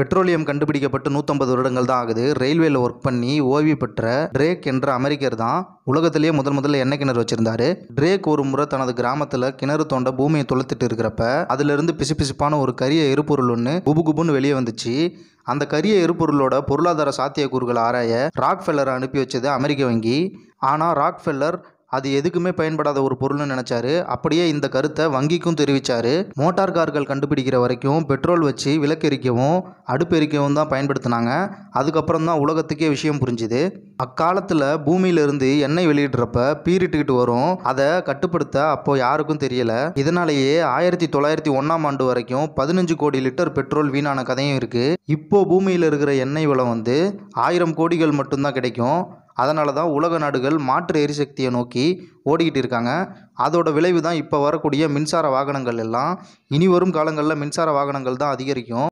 petroleum கண்டுபிடிக்கப்பட்டு நூற்றம்பது வருடங்கள் தான் ஆகுது ரயில்வேல ஒர்க் பண்ணி ஓய்வு பெற்ற ட்ரேக் என்ற அமெரிக்கர் தான் உலகத்திலேயே முதல் முதல்ல எண்ணெய் கிணறு வச்சிருந்தாரு ட்ரேக் ஒரு முறை தனது கிராமத்தில் கிணறு தோண்ட பூமியை துளத்துட்டு இருக்கிறப்ப அதிலிருந்து பிசுபிசுப்பான ஒரு கரிய எரிபொருள் ஒன்று குபு குபுன்னு வெளியே வந்துச்சு அந்த கரிய எரிபொருளோட பொருளாதார சாத்தியக்கூறுகள் ஆராய ராக்ஃபெல்லரை அனுப்பி வச்சது அமெரிக்க வங்கி ஆனால் ராக்ஃபெல்லர் அது எதுக்குமே பயன்படாத ஒரு பொருள்னு நினைச்சாரு அப்படியே இந்த கருத்தை வங்கிக்கும் தெரிவிச்சாரு மோட்டார் கார்கள் கண்டுபிடிக்கிற வரைக்கும் பெட்ரோல் வச்சு விளக்கெரிக்கவும் அடுப்பெரிக்கவும் தான் பயன்படுத்தினாங்க அதுக்கப்புறம் தான் உலகத்துக்கே விஷயம் புரிஞ்சுது அக்காலத்தில் பூமியிலிருந்து எண்ணெய் வெளியிடுறப்ப பீரிட்டுக்கிட்டு வரும் அதை கட்டுப்படுத்த அப்போ யாருக்கும் தெரியல இதனாலேயே ஆயிரத்தி தொள்ளாயிரத்தி ஒன்றாம் ஆண்டு வரைக்கும் பதினஞ்சு கோடி லிட்டர் பெட்ரோல் வீணான கதையும் இருக்குது இப்போ பூமியில் இருக்கிற எண்ணெய் விலை வந்து ஆயிரம் கோடிகள் மட்டும்தான் கிடைக்கும் அதனால தான் உலக நாடுகள் மாற்று எரிசக்தியை நோக்கி ஓடிக்கிட்டு இருக்காங்க அதோட விளைவு தான் இப்போ வரக்கூடிய மின்சார வாகனங்கள் எல்லாம் இனி வரும் காலங்களில் மின்சார வாகனங்கள் தான் அதிகரிக்கும்